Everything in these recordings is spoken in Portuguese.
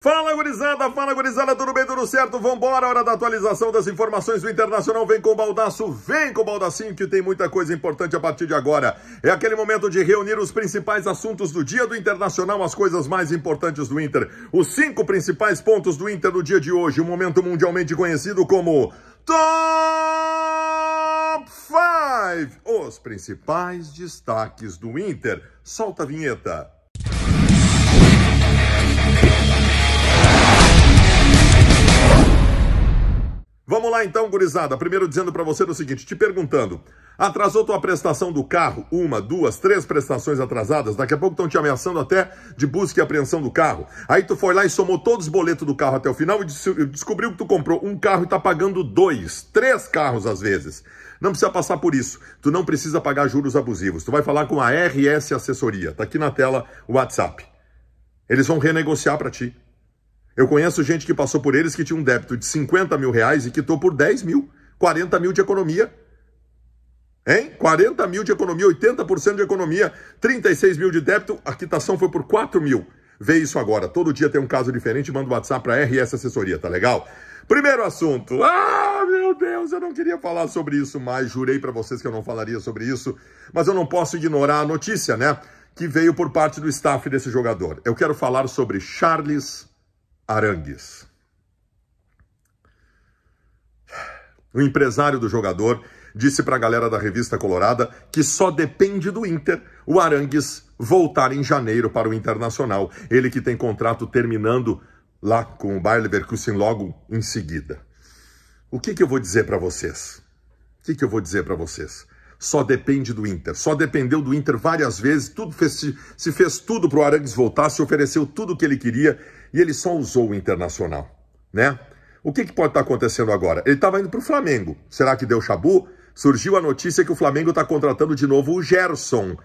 Fala gurizada, fala gurizada, tudo bem, tudo certo? Vambora, hora da atualização das informações do Internacional. Vem com o baldaço, vem com o baldacinho que tem muita coisa importante a partir de agora. É aquele momento de reunir os principais assuntos do dia do Internacional, as coisas mais importantes do Inter. Os cinco principais pontos do Inter no dia de hoje, um momento mundialmente conhecido como Top 5. Os principais destaques do Inter. Solta a vinheta. lá então, gurizada. Primeiro dizendo para você o seguinte, te perguntando. Atrasou tua prestação do carro? Uma, duas, três prestações atrasadas. Daqui a pouco estão te ameaçando até de busca e apreensão do carro. Aí tu foi lá e somou todos os boletos do carro até o final e descobriu que tu comprou um carro e tá pagando dois, três carros às vezes. Não precisa passar por isso. Tu não precisa pagar juros abusivos. Tu vai falar com a RS Assessoria. Tá aqui na tela o WhatsApp. Eles vão renegociar para ti. Eu conheço gente que passou por eles que tinha um débito de 50 mil reais e quitou por 10 mil, 40 mil de economia. Hein? 40 mil de economia, 80% de economia, 36 mil de débito, a quitação foi por 4 mil. Vê isso agora. Todo dia tem um caso diferente, manda o um WhatsApp para RS Assessoria, tá legal? Primeiro assunto. Ah, meu Deus, eu não queria falar sobre isso mais. Jurei para vocês que eu não falaria sobre isso, mas eu não posso ignorar a notícia, né? Que veio por parte do staff desse jogador. Eu quero falar sobre Charles Arangues. O empresário do jogador disse para a galera da revista Colorada que só depende do Inter o Arangues voltar em janeiro para o Internacional. Ele que tem contrato terminando lá com o Bayer Leverkusen logo em seguida. O que, que eu vou dizer para vocês? O que, que eu vou dizer para vocês? só depende do Inter. Só dependeu do Inter várias vezes, tudo fez, se fez tudo para o Arangues voltar, se ofereceu tudo o que ele queria e ele só usou o Internacional, né? O que, que pode estar tá acontecendo agora? Ele estava indo para o Flamengo. Será que deu chabu? Surgiu a notícia que o Flamengo está contratando de novo o Gerson,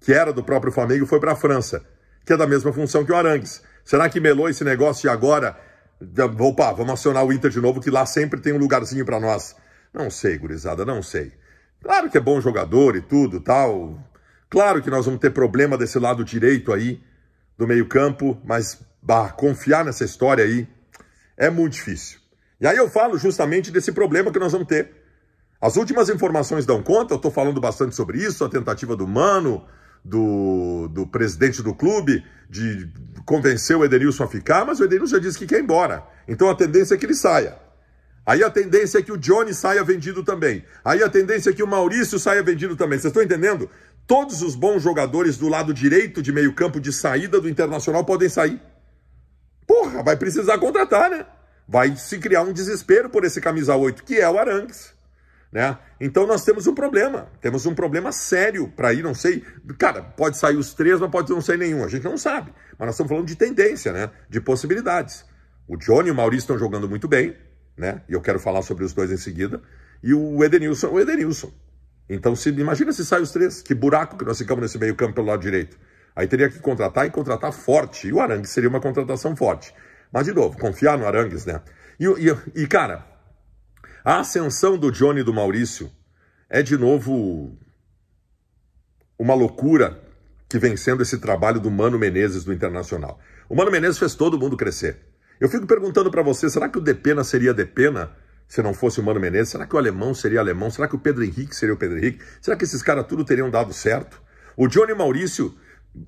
que era do próprio Flamengo e foi para a França, que é da mesma função que o Arangues. Será que melou esse negócio e agora... Opa, vamos acionar o Inter de novo, que lá sempre tem um lugarzinho para nós. Não sei, gurizada, não sei. Claro que é bom jogador e tudo tal. Claro que nós vamos ter problema desse lado direito aí do meio-campo, mas bah, confiar nessa história aí é muito difícil. E aí eu falo justamente desse problema que nós vamos ter. As últimas informações dão conta, eu estou falando bastante sobre isso, a tentativa do Mano, do, do presidente do clube, de convencer o Edenilson a ficar, mas o Edenilson já disse que quer ir embora. Então a tendência é que ele saia. Aí a tendência é que o Johnny saia vendido também. Aí a tendência é que o Maurício saia vendido também. Vocês estão entendendo? Todos os bons jogadores do lado direito de meio campo de saída do Internacional podem sair. Porra, vai precisar contratar, né? Vai se criar um desespero por esse camisa 8, que é o Arangues. Né? Então nós temos um problema, temos um problema sério para ir, não sei, cara, pode sair os três, mas pode não sair nenhum, a gente não sabe, mas nós estamos falando de tendência, né? De possibilidades. O Johnny e o Maurício estão jogando muito bem, né? E eu quero falar sobre os dois em seguida. E o Edenilson, é o Edenilson. Então, se, imagina se sai os três, que buraco que nós ficamos nesse meio campo pelo lado direito. Aí teria que contratar e contratar forte. E o Arangues seria uma contratação forte. Mas, de novo, confiar no Arangues, né? E, e, e cara, a ascensão do Johnny e do Maurício é, de novo, uma loucura que vem sendo esse trabalho do Mano Menezes do Internacional. O Mano Menezes fez todo mundo crescer. Eu fico perguntando para você, será que o Depena seria Depena se não fosse o Mano Menezes? Será que o Alemão seria Alemão? Será que o Pedro Henrique seria o Pedro Henrique? Será que esses caras tudo teriam dado certo? O Johnny Maurício,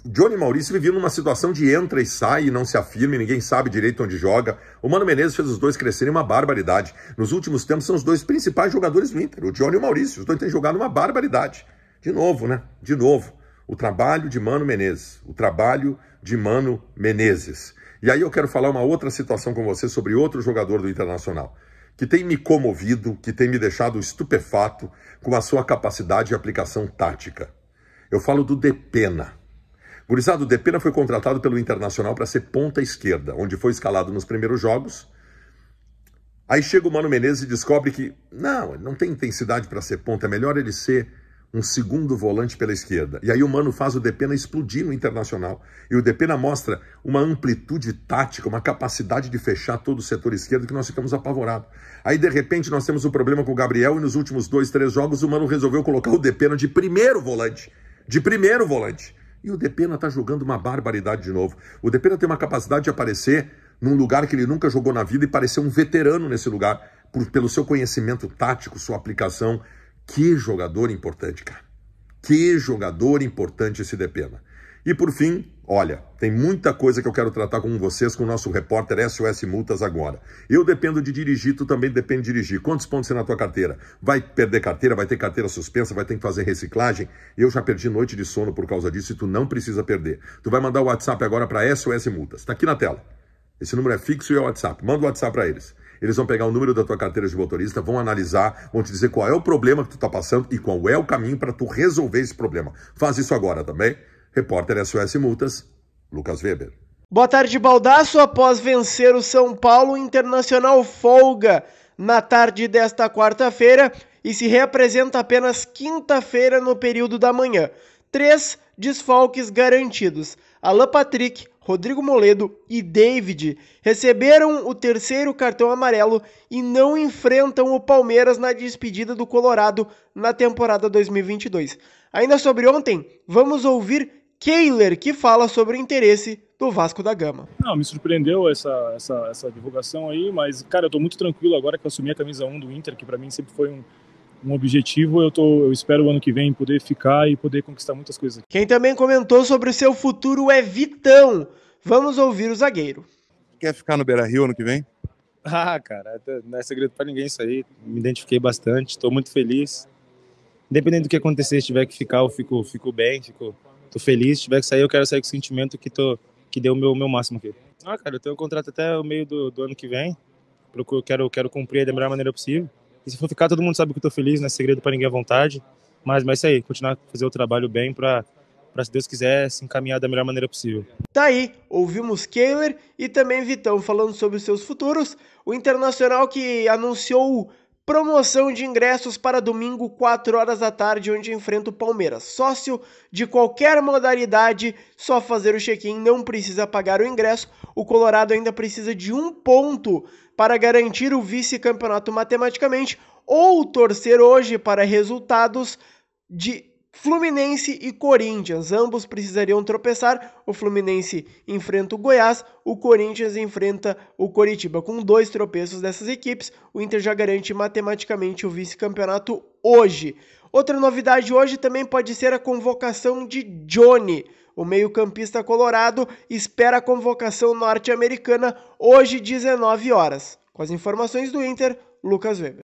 Johnny Maurício vivia numa situação de entra e sai e não se afirma, e ninguém sabe direito onde joga. O Mano Menezes fez os dois crescerem uma barbaridade. Nos últimos tempos são os dois principais jogadores do Inter, o Johnny e o Maurício. Os dois têm jogado uma barbaridade. De novo, né? De novo. O trabalho de Mano Menezes. O trabalho de Mano Menezes. E aí eu quero falar uma outra situação com você sobre outro jogador do Internacional, que tem me comovido, que tem me deixado estupefato com a sua capacidade de aplicação tática. Eu falo do Depena. Gurizado, Depena foi contratado pelo Internacional para ser ponta esquerda, onde foi escalado nos primeiros jogos. Aí chega o Mano Menezes e descobre que, não, ele não tem intensidade para ser ponta, é melhor ele ser um segundo volante pela esquerda. E aí o Mano faz o Depena explodir no Internacional. E o Depena mostra uma amplitude tática, uma capacidade de fechar todo o setor esquerdo que nós ficamos apavorados. Aí de repente nós temos um problema com o Gabriel e nos últimos dois, três jogos o Mano resolveu colocar o Depena de primeiro volante. De primeiro volante. E o Depena está jogando uma barbaridade de novo. O Depena tem uma capacidade de aparecer num lugar que ele nunca jogou na vida e parecer um veterano nesse lugar, por, pelo seu conhecimento tático, sua aplicação que jogador importante, cara. Que jogador importante esse Depena. E por fim, olha, tem muita coisa que eu quero tratar com vocês com o nosso repórter SOS Multas agora. Eu dependo de dirigir, tu também depende de dirigir. Quantos pontos tem na tua carteira? Vai perder carteira, vai ter carteira suspensa, vai ter que fazer reciclagem? Eu já perdi noite de sono por causa disso e tu não precisa perder. Tu vai mandar o WhatsApp agora para SOS Multas. Está aqui na tela. Esse número é fixo e é o WhatsApp. Manda o WhatsApp para eles. Eles vão pegar o número da tua carteira de motorista, vão analisar, vão te dizer qual é o problema que tu está passando e qual é o caminho para tu resolver esse problema. Faz isso agora também. Repórter SOS Multas, Lucas Weber. Boa tarde, Baldaço. Após vencer o São Paulo, o Internacional folga na tarde desta quarta-feira e se reapresenta apenas quinta-feira no período da manhã. Três desfalques garantidos: Alan Patrick, Rodrigo Moledo e David receberam o terceiro cartão amarelo e não enfrentam o Palmeiras na despedida do Colorado na temporada 2022. Ainda sobre ontem, vamos ouvir Keiler que fala sobre o interesse do Vasco da Gama. Não, me surpreendeu essa, essa, essa divulgação aí, mas, cara, eu tô muito tranquilo agora que eu assumi a camisa 1 do Inter, que para mim sempre foi um um objetivo. Eu, tô, eu espero o ano que vem poder ficar e poder conquistar muitas coisas. Quem também comentou sobre o seu futuro é Vitão. Vamos ouvir o zagueiro. Quer ficar no Beira Rio ano que vem? Ah, cara, tá, não é segredo para ninguém isso aí. Me identifiquei bastante, estou muito feliz. Independente do que acontecer, se tiver que ficar, eu fico, fico bem, fico tô feliz. Se tiver que sair, eu quero sair com o sentimento que, tô, que deu o meu, meu máximo aqui. Ah, cara, eu tenho um contrato até o meio do, do ano que vem. Procuro, quero, quero cumprir da melhor maneira possível. E se for ficar, todo mundo sabe que eu tô feliz, não é segredo para ninguém à vontade. Mas, mas é isso aí, continuar a fazer o trabalho bem para para se Deus quiser, se encaminhar da melhor maneira possível. Tá aí, ouvimos Kehler e também Vitão falando sobre os seus futuros. O Internacional que anunciou promoção de ingressos para domingo, 4 horas da tarde, onde enfrenta o Palmeiras. Sócio de qualquer modalidade, só fazer o check-in, não precisa pagar o ingresso o Colorado ainda precisa de um ponto para garantir o vice-campeonato matematicamente ou torcer hoje para resultados de Fluminense e Corinthians. Ambos precisariam tropeçar. O Fluminense enfrenta o Goiás, o Corinthians enfrenta o Coritiba. Com dois tropeços dessas equipes, o Inter já garante matematicamente o vice-campeonato hoje. Outra novidade hoje também pode ser a convocação de Johnny. O meio-campista colorado espera a convocação norte-americana hoje, 19 horas. Com as informações do Inter, Lucas Weber.